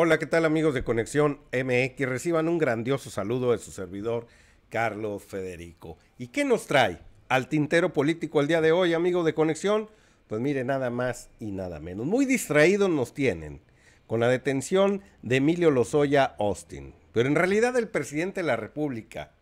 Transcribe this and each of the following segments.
Hola, ¿qué tal amigos de Conexión MX? Reciban un grandioso saludo de su servidor, Carlos Federico. ¿Y qué nos trae al tintero político el día de hoy, amigo de Conexión? Pues mire, nada más y nada menos. Muy distraídos nos tienen con la detención de Emilio Lozoya Austin. Pero en realidad el presidente de la República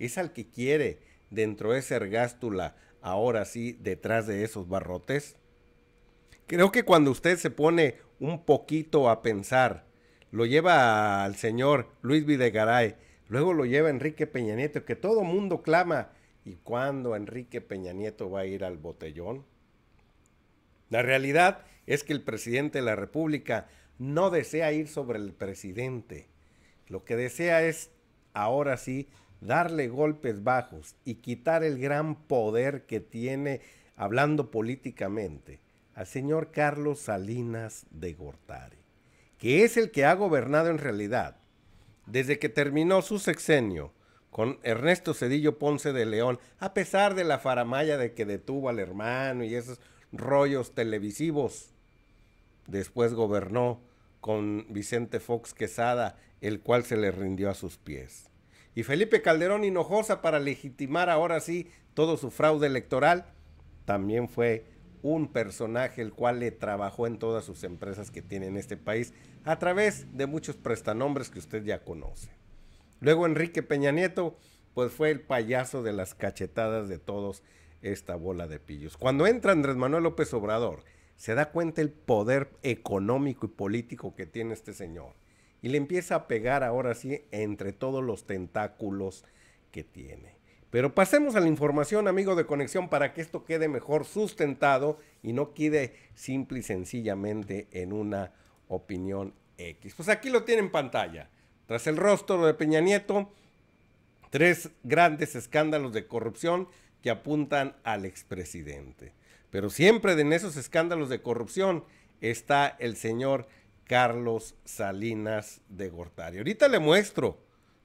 es al que quiere dentro de esa ergástula, ahora sí, detrás de esos barrotes. Creo que cuando usted se pone un poquito a pensar lo lleva al señor Luis Videgaray, luego lo lleva Enrique Peña Nieto, que todo mundo clama. ¿Y cuándo Enrique Peña Nieto va a ir al botellón? La realidad es que el presidente de la República no desea ir sobre el presidente. Lo que desea es, ahora sí, darle golpes bajos y quitar el gran poder que tiene, hablando políticamente, al señor Carlos Salinas de Gortari que es el que ha gobernado en realidad desde que terminó su sexenio con Ernesto Cedillo Ponce de León, a pesar de la faramaya de que detuvo al hermano y esos rollos televisivos. Después gobernó con Vicente Fox Quesada, el cual se le rindió a sus pies. Y Felipe Calderón Hinojosa, para legitimar ahora sí todo su fraude electoral, también fue un personaje el cual le trabajó en todas sus empresas que tiene en este país a través de muchos prestanombres que usted ya conoce. Luego Enrique Peña Nieto, pues fue el payaso de las cachetadas de todos esta bola de pillos. Cuando entra Andrés Manuel López Obrador, se da cuenta el poder económico y político que tiene este señor y le empieza a pegar ahora sí entre todos los tentáculos que tiene. Pero pasemos a la información, amigo de conexión, para que esto quede mejor sustentado y no quede simple y sencillamente en una opinión X. Pues aquí lo tiene en pantalla. Tras el rostro de Peña Nieto, tres grandes escándalos de corrupción que apuntan al expresidente. Pero siempre en esos escándalos de corrupción está el señor Carlos Salinas de Gortari. Ahorita le muestro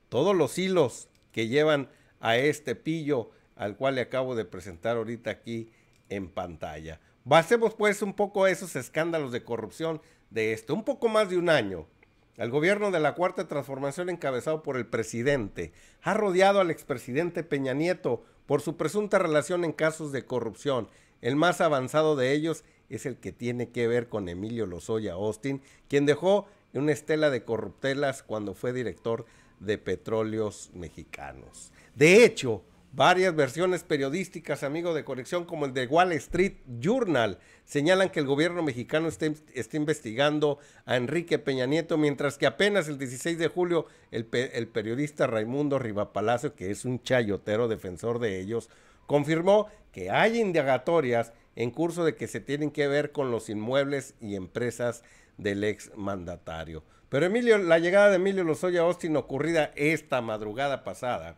todos los hilos que llevan a este pillo al cual le acabo de presentar ahorita aquí en pantalla. Basemos pues un poco esos escándalos de corrupción de esto. Un poco más de un año, el gobierno de la Cuarta Transformación encabezado por el presidente ha rodeado al expresidente Peña Nieto por su presunta relación en casos de corrupción. El más avanzado de ellos es el que tiene que ver con Emilio Lozoya Austin, quien dejó una estela de corruptelas cuando fue director de petróleos mexicanos. De hecho, Varias versiones periodísticas, amigo de conexión, como el de Wall Street Journal, señalan que el gobierno mexicano está, investigando a Enrique Peña Nieto, mientras que apenas el 16 de julio el, el periodista Raimundo Rivapalacio, que es un chayotero defensor de ellos, confirmó que hay indagatorias en curso de que se tienen que ver con los inmuebles y empresas del ex mandatario. Pero Emilio, la llegada de Emilio Lozoya Austin ocurrida esta madrugada pasada,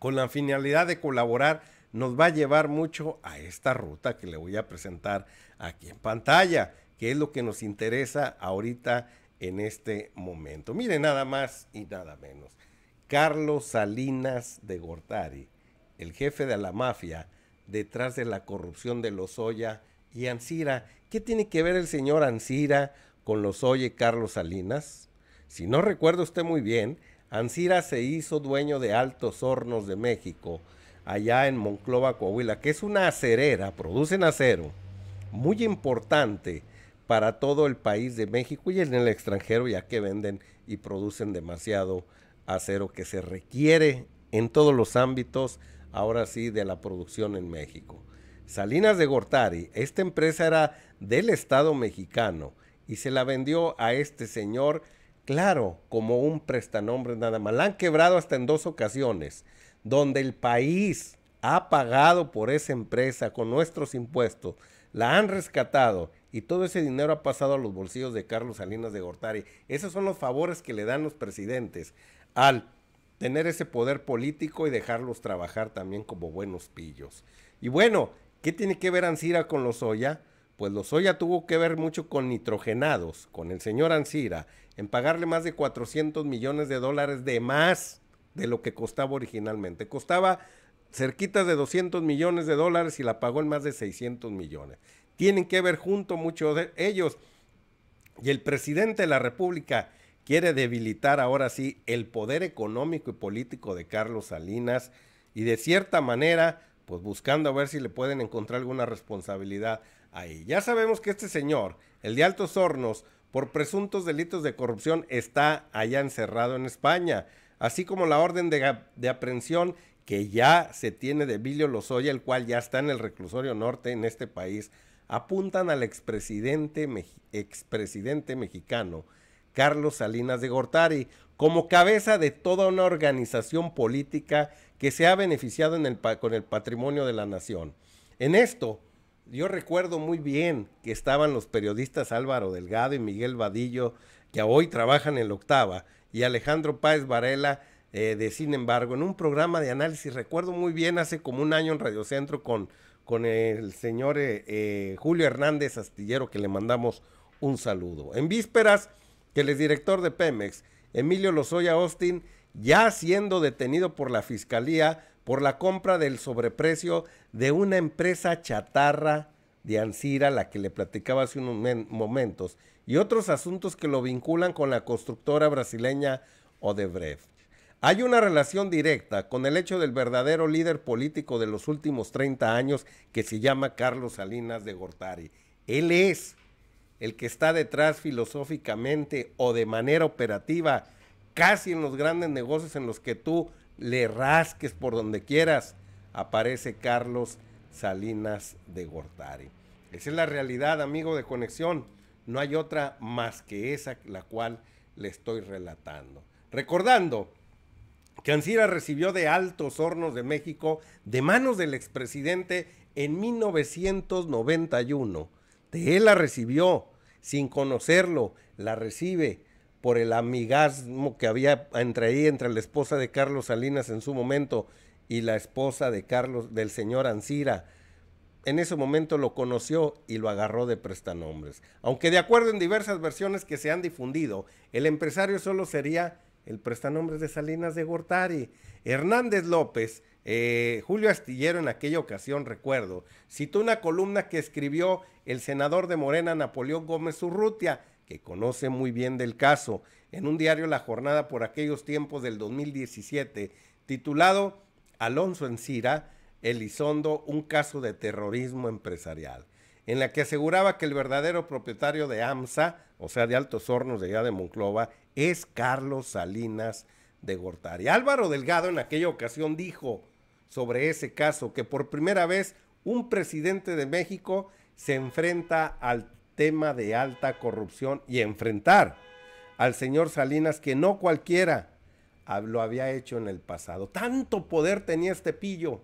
con la finalidad de colaborar, nos va a llevar mucho a esta ruta que le voy a presentar aquí en pantalla, que es lo que nos interesa ahorita en este momento. Mire nada más y nada menos. Carlos Salinas de Gortari, el jefe de la mafia detrás de la corrupción de Lozoya y Ansira. ¿Qué tiene que ver el señor Ansira con los Oye Carlos Salinas. Si no recuerda usted muy bien, Ancira se hizo dueño de Altos Hornos de México, allá en Monclova, Coahuila, que es una acerera, producen acero, muy importante para todo el país de México y en el extranjero, ya que venden y producen demasiado acero que se requiere en todos los ámbitos, ahora sí, de la producción en México. Salinas de Gortari, esta empresa era del Estado mexicano, y se la vendió a este señor, claro, como un prestanombre nada más. La han quebrado hasta en dos ocasiones, donde el país ha pagado por esa empresa con nuestros impuestos, la han rescatado y todo ese dinero ha pasado a los bolsillos de Carlos Salinas de Gortari. Esos son los favores que le dan los presidentes al tener ese poder político y dejarlos trabajar también como buenos pillos. Y bueno, ¿qué tiene que ver Ansira con los Oya? pues Lozoya tuvo que ver mucho con nitrogenados, con el señor Ansira, en pagarle más de 400 millones de dólares de más de lo que costaba originalmente. Costaba cerquitas de 200 millones de dólares y la pagó en más de 600 millones. Tienen que ver junto muchos de ellos. Y el presidente de la República quiere debilitar ahora sí el poder económico y político de Carlos Salinas y de cierta manera, pues buscando a ver si le pueden encontrar alguna responsabilidad ahí. Ya sabemos que este señor, el de Altos Hornos, por presuntos delitos de corrupción, está allá encerrado en España, así como la orden de, aprehensión que ya se tiene de Bilio Lozoya, el cual ya está en el reclusorio norte en este país, apuntan al expresidente, mexicano Carlos Salinas de Gortari como cabeza de toda una organización política que se ha beneficiado en el, con el patrimonio de la nación. En esto, yo recuerdo muy bien que estaban los periodistas Álvaro Delgado y Miguel Vadillo, que hoy trabajan en la octava, y Alejandro Páez Varela, eh, de Sin embargo, en un programa de análisis, recuerdo muy bien hace como un año en Radio Centro con, con el señor eh, eh, Julio Hernández Astillero, que le mandamos un saludo. En vísperas que el director de Pemex, Emilio Lozoya Austin, ya siendo detenido por la fiscalía, por la compra del sobreprecio de una empresa chatarra de Ansira, la que le platicaba hace unos momentos, y otros asuntos que lo vinculan con la constructora brasileña Odebrecht. Hay una relación directa con el hecho del verdadero líder político de los últimos 30 años que se llama Carlos Salinas de Gortari. Él es el que está detrás filosóficamente o de manera operativa, casi en los grandes negocios en los que tú le rasques por donde quieras, aparece Carlos Salinas de Gortari. Esa es la realidad, amigo de conexión. No hay otra más que esa, la cual le estoy relatando. Recordando que Ancira recibió de altos hornos de México de manos del expresidente en 1991. De él la recibió, sin conocerlo, la recibe por el amigasmo que había entre ahí, entre la esposa de Carlos Salinas en su momento y la esposa de Carlos, del señor Ancira. En ese momento lo conoció y lo agarró de prestanombres. Aunque de acuerdo en diversas versiones que se han difundido, el empresario solo sería el prestanombres de Salinas de Gortari. Hernández López, eh, Julio Astillero en aquella ocasión, recuerdo, citó una columna que escribió el senador de Morena Napoleón Gómez Urrutia, conoce muy bien del caso, en un diario La Jornada por aquellos tiempos del 2017, titulado Alonso Encira, Elizondo, un caso de terrorismo empresarial, en la que aseguraba que el verdadero propietario de AMSA, o sea, de Altos Hornos de allá de Monclova, es Carlos Salinas de Gortari. Álvaro Delgado en aquella ocasión dijo sobre ese caso que por primera vez un presidente de México se enfrenta al tema de alta corrupción y enfrentar al señor Salinas que no cualquiera lo había hecho en el pasado. Tanto poder tenía este pillo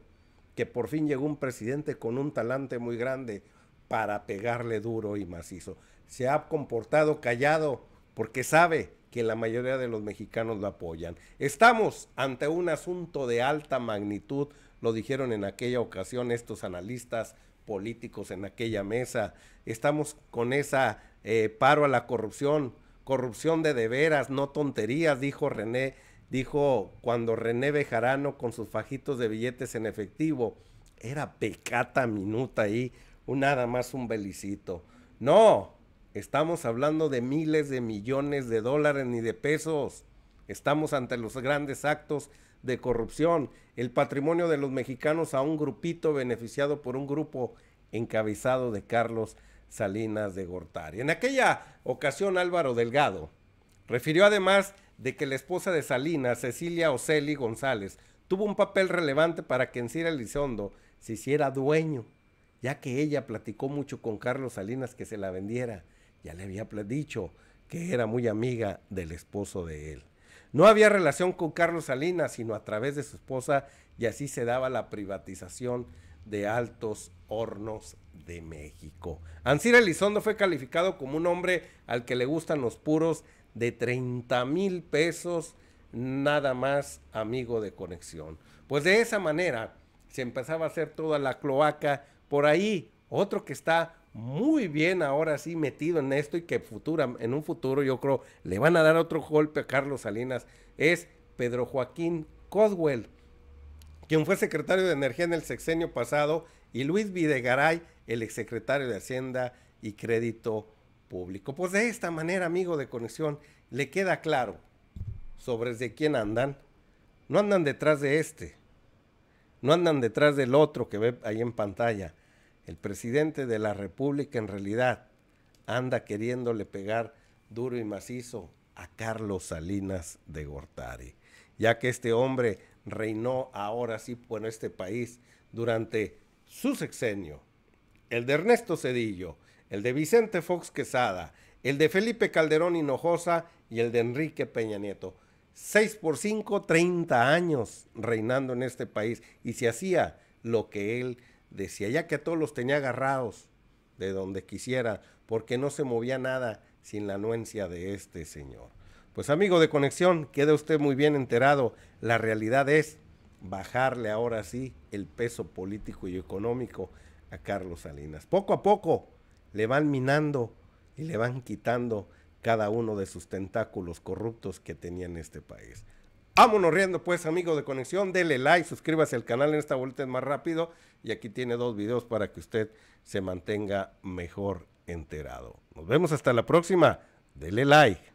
que por fin llegó un presidente con un talante muy grande para pegarle duro y macizo. Se ha comportado callado porque sabe que la mayoría de los mexicanos lo apoyan. Estamos ante un asunto de alta magnitud, lo dijeron en aquella ocasión estos analistas políticos en aquella mesa. Estamos con esa eh, paro a la corrupción, corrupción de de veras, no tonterías, dijo René, dijo cuando René Bejarano con sus fajitos de billetes en efectivo. Era pecata minuta ahí, nada más un belicito. No, estamos hablando de miles de millones de dólares ni de pesos. Estamos ante los grandes actos de corrupción, el patrimonio de los mexicanos a un grupito beneficiado por un grupo encabezado de Carlos Salinas de Gortari. En aquella ocasión Álvaro Delgado refirió además de que la esposa de Salinas, Cecilia Oceli González, tuvo un papel relevante para que Encira Elizondo se hiciera dueño, ya que ella platicó mucho con Carlos Salinas que se la vendiera. Ya le había dicho que era muy amiga del esposo de él. No había relación con Carlos Salinas, sino a través de su esposa, y así se daba la privatización de Altos Hornos de México. Ansir Elizondo fue calificado como un hombre al que le gustan los puros de 30 mil pesos, nada más amigo de conexión. Pues de esa manera se empezaba a hacer toda la cloaca por ahí. Otro que está muy bien ahora sí metido en esto y que futura, en un futuro yo creo le van a dar otro golpe a Carlos Salinas es Pedro Joaquín Coswell, quien fue secretario de Energía en el sexenio pasado, y Luis Videgaray, el exsecretario de Hacienda y Crédito Público. Pues de esta manera, amigo de conexión, le queda claro sobre de quién andan. No andan detrás de este, no andan detrás del otro que ve ahí en pantalla el presidente de la República en realidad anda queriéndole pegar duro y macizo a Carlos Salinas de Gortari, ya que este hombre reinó ahora sí por este país durante su sexenio, el de Ernesto Cedillo, el de Vicente Fox Quesada, el de Felipe Calderón Hinojosa y el de Enrique Peña Nieto. 6 por 5, 30 años reinando en este país y se hacía lo que él Decía ya que a todos los tenía agarrados de donde quisiera, porque no se movía nada sin la anuencia de este señor. Pues amigo de conexión, queda usted muy bien enterado. La realidad es bajarle ahora sí el peso político y económico a Carlos Salinas. Poco a poco le van minando y le van quitando cada uno de sus tentáculos corruptos que tenía en este país. Vámonos riendo pues amigo de Conexión, denle like, suscríbase al canal, en esta vuelta es más rápido y aquí tiene dos videos para que usted se mantenga mejor enterado. Nos vemos hasta la próxima, dele like.